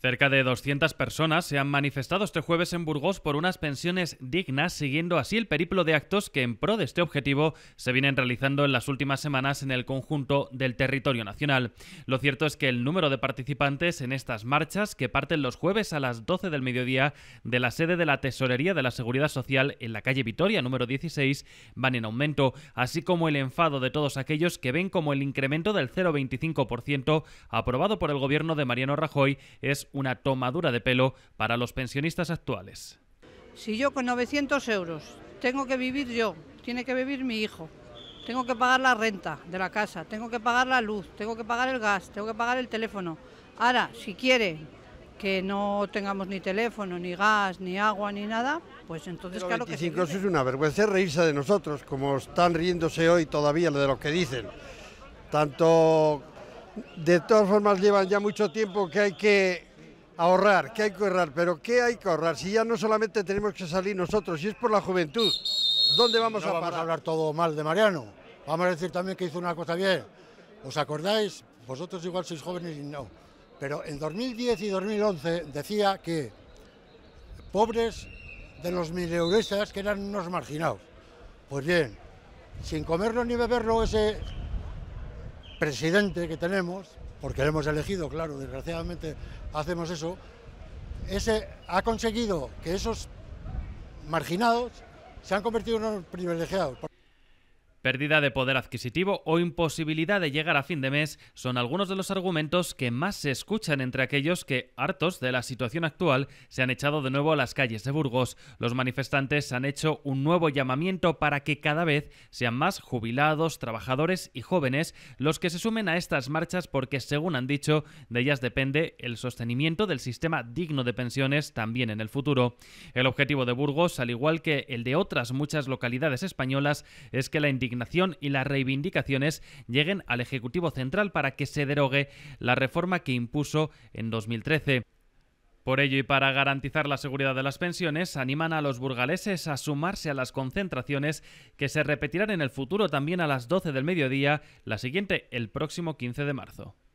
Cerca de 200 personas se han manifestado este jueves en Burgos por unas pensiones dignas, siguiendo así el periplo de actos que en pro de este objetivo se vienen realizando en las últimas semanas en el conjunto del territorio nacional. Lo cierto es que el número de participantes en estas marchas, que parten los jueves a las 12 del mediodía de la sede de la Tesorería de la Seguridad Social en la calle Vitoria número 16, van en aumento, así como el enfado de todos aquellos que ven como el incremento del 0,25% aprobado por el gobierno de Mariano Rajoy es una tomadura de pelo para los pensionistas actuales. Si yo con 900 euros tengo que vivir yo, tiene que vivir mi hijo, tengo que pagar la renta de la casa, tengo que pagar la luz, tengo que pagar el gas, tengo que pagar el teléfono. Ahora, si quiere que no tengamos ni teléfono, ni gas, ni agua, ni nada, pues entonces claro 25 que... es una vergüenza reírse de nosotros, como están riéndose hoy todavía de lo que dicen. Tanto, de todas formas llevan ya mucho tiempo que hay que ahorrar, que hay que ahorrar, pero ¿qué hay que ahorrar? Si ya no solamente tenemos que salir nosotros, si es por la juventud, ¿dónde vamos a a hablar todo mal de Mariano, vamos a decir también que hizo una cosa bien. ¿Os acordáis? Vosotros igual sois jóvenes y no. Pero en 2010 y 2011 decía que pobres de los mileuristas que eran unos marginados. Pues bien, sin comerlo ni beberlo, ese presidente que tenemos porque lo hemos elegido, claro, desgraciadamente hacemos eso, ese ha conseguido que esos marginados se han convertido en unos privilegiados. Pérdida de poder adquisitivo o imposibilidad de llegar a fin de mes son algunos de los argumentos que más se escuchan entre aquellos que, hartos de la situación actual, se han echado de nuevo a las calles de Burgos. Los manifestantes han hecho un nuevo llamamiento para que cada vez sean más jubilados, trabajadores y jóvenes los que se sumen a estas marchas porque, según han dicho, de ellas depende el sostenimiento del sistema digno de pensiones también en el futuro. El objetivo de Burgos, al igual que el de otras muchas localidades españolas, es que la indignación y las reivindicaciones lleguen al Ejecutivo Central para que se derogue la reforma que impuso en 2013. Por ello y para garantizar la seguridad de las pensiones, animan a los burgaleses a sumarse a las concentraciones que se repetirán en el futuro también a las 12 del mediodía, la siguiente el próximo 15 de marzo.